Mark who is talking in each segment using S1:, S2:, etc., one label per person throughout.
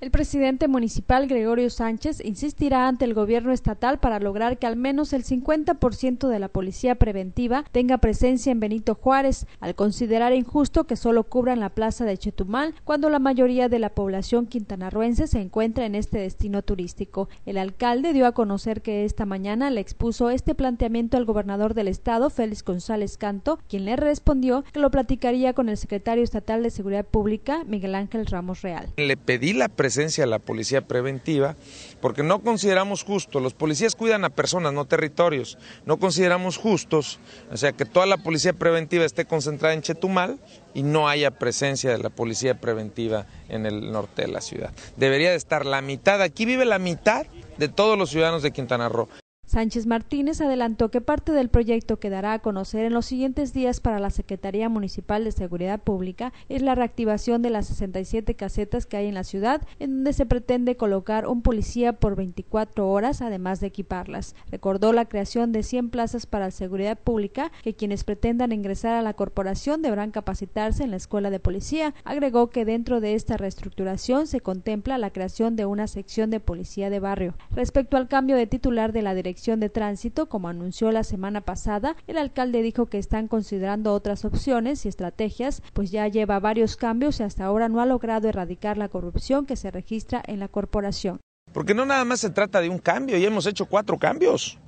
S1: El presidente municipal Gregorio Sánchez insistirá ante el gobierno estatal para lograr que al menos el 50% de la policía preventiva tenga presencia en Benito Juárez, al considerar injusto que solo cubran la plaza de Chetumal cuando la mayoría de la población quintanarruense se encuentra en este destino turístico. El alcalde dio a conocer que esta mañana le expuso este planteamiento al gobernador del estado, Félix González Canto, quien le respondió que lo platicaría con el secretario estatal de Seguridad Pública, Miguel Ángel Ramos Real.
S2: Le pedí la presencia de la policía preventiva, porque no consideramos justo, los policías cuidan a personas, no territorios, no consideramos justos, o sea, que toda la policía preventiva esté concentrada en Chetumal y no haya presencia de la policía preventiva en el norte de la ciudad. Debería de estar la mitad, aquí vive la mitad de todos los ciudadanos de Quintana Roo.
S1: Sánchez Martínez adelantó que parte del proyecto que dará a conocer en los siguientes días para la Secretaría Municipal de Seguridad Pública es la reactivación de las 67 casetas que hay en la ciudad, en donde se pretende colocar un policía por 24 horas, además de equiparlas. Recordó la creación de 100 plazas para la seguridad pública, que quienes pretendan ingresar a la corporación deberán capacitarse en la escuela de policía. Agregó que dentro de esta reestructuración se contempla la creación de una sección de policía de barrio. Respecto al cambio de titular de la dirección, de Tránsito, como anunció la semana pasada, el alcalde dijo que están considerando otras opciones y estrategias, pues ya lleva varios cambios y hasta ahora no ha logrado erradicar la corrupción que se registra en la corporación.
S2: Porque no nada más se trata de un cambio, ya hemos hecho cuatro cambios.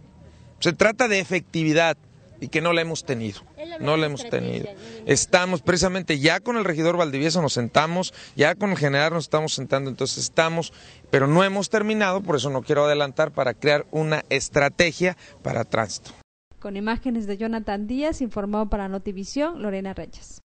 S2: Se trata de efectividad, y que no la hemos tenido. No la hemos tenido. Estamos precisamente ya con el regidor Valdivieso nos sentamos, ya con el general nos estamos sentando, entonces estamos, pero no hemos terminado, por eso no quiero adelantar para crear una estrategia para tránsito.
S1: Con imágenes de Jonathan Díaz, informado para Notivisión Lorena Reyes.